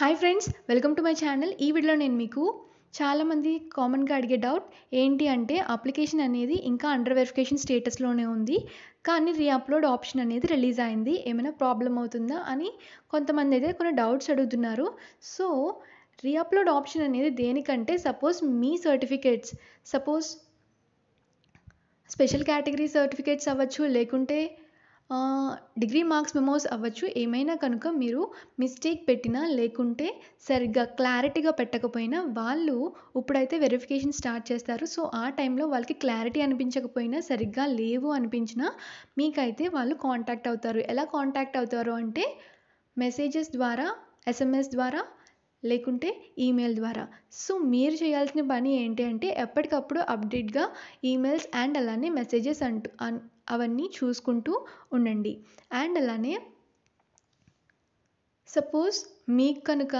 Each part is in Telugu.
hi friends welcome to my channel ఈ వీడియోలో నేను మీకు చాలామంది కామన్గా అడిగే డౌట్ ఏంటి అంటే అప్లికేషన్ అనేది ఇంకా అండర్ వెరిఫికేషన్ స్టేటస్లోనే ఉంది కానీ రీఅప్లోడ్ ఆప్షన్ అనేది రిలీజ్ అయింది ఏమైనా ప్రాబ్లం అవుతుందా అని కొంతమంది అయితే కొన్ని డౌట్స్ అడుగుతున్నారు సో రీఅప్లోడ్ ఆప్షన్ అనేది దేనికంటే సపోజ్ మీ certificates suppose special category certificates అవ్వచ్చు లేకుంటే డిగ్రీ మార్క్స్ మెమోస్ అవ్వచ్చు ఏమైనా కనుక మీరు మిస్టేక్ పెట్టినా లేకుంటే సరిగ్గా క్లారిటీగా పెట్టకపోయినా వాళ్ళు ఇప్పుడైతే వెరిఫికేషన్ స్టార్ట్ చేస్తారు సో ఆ టైంలో వాళ్ళకి క్లారిటీ అనిపించకపోయినా సరిగ్గా లేవు అనిపించినా మీకైతే వాళ్ళు కాంటాక్ట్ అవుతారు ఎలా కాంటాక్ట్ అవుతారు అంటే మెసేజెస్ ద్వారా ఎస్ఎంఎస్ ద్వారా లేకుంటే ఈమెయిల్ ద్వారా సో మీరు చేయాల్సిన పని ఏంటి అంటే ఎప్పటికప్పుడు అప్డేట్గా ఈమెయిల్స్ అండ్ అలానే మెసేజెస్ అంటూ అవన్నీ చూసుకుంటూ ఉండండి అండ్ అలానే సపోజ్ మీకు కనుక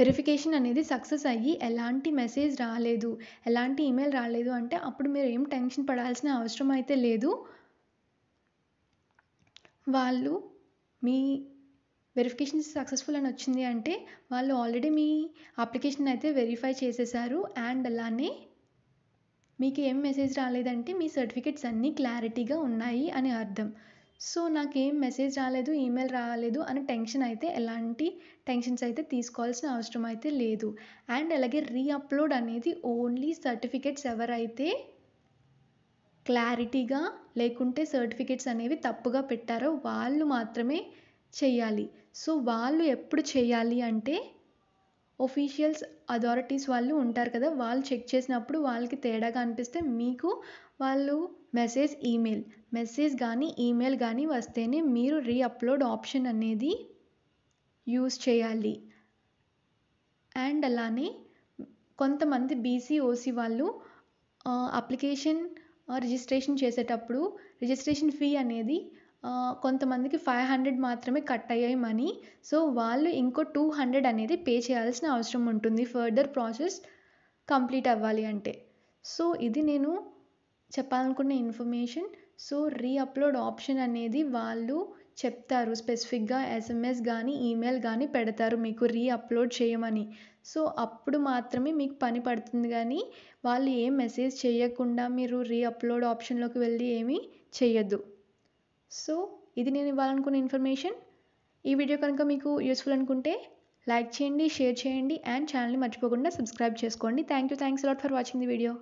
వెరిఫికేషన్ అనేది సక్సెస్ అయ్యి ఎలాంటి మెసేజ్ రాలేదు ఎలాంటి ఈమెయిల్ రాలేదు అంటే అప్పుడు మీరు ఏం టెన్షన్ పడాల్సిన అవసరం అయితే లేదు వాళ్ళు మీ వెరిఫికేషన్ సక్సెస్ఫుల్ అని వచ్చింది అంటే వాళ్ళు ఆల్రెడీ మీ అప్లికేషన్ అయితే వెరిఫై చేసేసారు అండ్ అలానే మీకు ఏం మెసేజ్ రాలేదంటే మీ సర్టిఫికెట్స్ అన్నీ క్లారిటీగా ఉన్నాయి అని అర్థం సో నాకేం మెసేజ్ రాలేదు ఈమెయిల్ రాలేదు అని టెన్షన్ అయితే ఎలాంటి టెన్షన్స్ అయితే తీసుకోవాల్సిన అవసరం అయితే లేదు అండ్ అలాగే రీఅప్లోడ్ అనేది ఓన్లీ సర్టిఫికెట్స్ ఎవరైతే క్లారిటీగా లేకుంటే సర్టిఫికెట్స్ అనేవి తప్పుగా పెట్టారో వాళ్ళు మాత్రమే చేయాలి సో వాళ్ళు ఎప్పుడు చేయాలి అంటే ఒఫీషియల్స్ అథారిటీస్ వాళ్ళు ఉంటారు కదా వాళ్ళు చెక్ చేసినప్పుడు వాళ్ళకి తేడాగా అనిపిస్తే మీకు వాళ్ళు మెసేజ్ ఈమెయిల్ మెసేజ్ కానీ ఈమెయిల్ కానీ వస్తేనే మీరు రీఅప్లోడ్ ఆప్షన్ అనేది యూస్ చేయాలి అండ్ అలానే కొంతమంది బీసీ ఓసీ వాళ్ళు అప్లికేషన్ రిజిస్ట్రేషన్ చేసేటప్పుడు రిజిస్ట్రేషన్ ఫీ అనేది కొంతమందికి ఫైవ్ హండ్రెడ్ మాత్రమే కట్ అయ్యాయి మనీ సో వాళ్ళు ఇంకో టూ హండ్రెడ్ అనేది పే చేయాల్సిన అవసరం ఉంటుంది ఫర్దర్ ప్రాసెస్ కంప్లీట్ అవ్వాలి అంటే సో ఇది నేను చెప్పాలనుకున్న ఇన్ఫర్మేషన్ సో రీఅప్లోడ్ ఆప్షన్ అనేది వాళ్ళు చెప్తారు స్పెసిఫిక్గా ఎస్ఎంఎస్ కానీ ఈమెయిల్ కానీ పెడతారు మీకు రీఅప్లోడ్ చేయమని సో అప్పుడు మాత్రమే మీకు పని పడుతుంది కానీ వాళ్ళు ఏం మెసేజ్ చేయకుండా మీరు రీఅప్లోడ్ ఆప్షన్లోకి వెళ్ళి ఏమీ చేయొద్దు సో ఇది నేను ఇవ్వాలనుకున్న ఇన్ఫర్మేషన్ ఈ వీడియో కనుక మీకు యూస్ఫుల్ అనుకుంటే లైక్ చేయండి షేర్ చేయండి అండ్ ఛానల్ని మర్చిపోకుండా సబ్స్క్రైబ్ చేసుకోండి thank you thanks a lot for watching the video